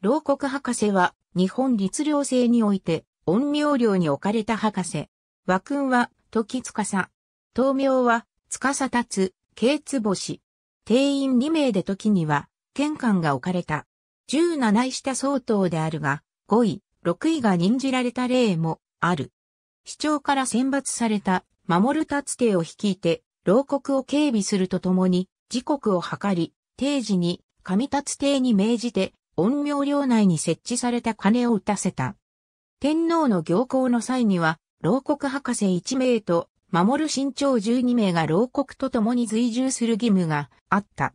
牢国博士は、日本律令制において、陰陽寮に置かれた博士。和君は、時司。東名は、司立つ、慶坪氏。定員2名で時には、玄関が置かれた。17位下相当であるが、5位、6位が任じられた例も、ある。市長から選抜された、守る立てを率いて、牢国を警備するとともに、時刻を計り、定時に、上立てに命じて、陰陽領内に設置された鐘を打たせた。天皇の行幸の際には、牢国博士1名と、守る身長12名が牢国と共に随従する義務があった。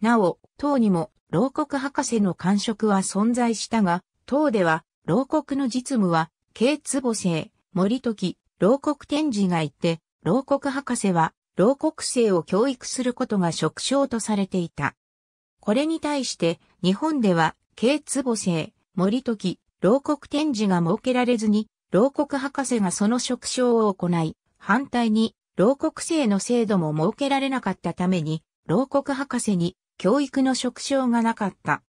なお、党にも牢国博士の官職は存在したが、党では牢国の実務は、慶坪生、森時、牢国天示がいて、牢国博士は、牢国生を教育することが職称とされていた。これに対して、日本では、軽壺生、森時、牢獄展示が設けられずに、牢獄博士がその職称を行い、反対に、牢獄生の制度も設けられなかったために、牢獄博士に教育の職称がなかった。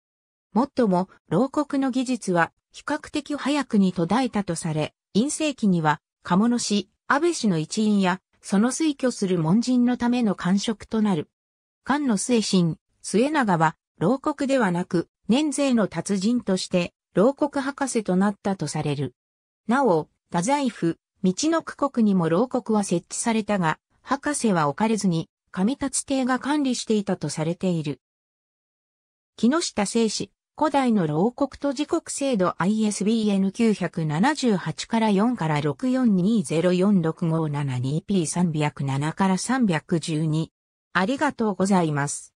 もっとも、牢獄の技術は比較的早くに途絶えたとされ、陰性期には、鴨の氏、安倍氏の一員や、その推挙する門人のための官職となる。官の推進、末永は、牢獄ではなく、年税の達人として、牢獄博士となったとされる。なお、太宰府、道の区国にも牢獄は設置されたが、博士は置かれずに、上達邸が管理していたとされている。木下聖史、古代の牢国と時刻制度 ISBN 978から4から6 4 2 0 4 6 5 7 2 p 3 0 7から312。ありがとうございます。